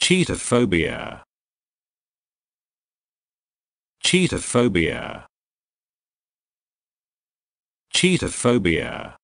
Cheetophobia. Cheetophobia. Cheetophobia.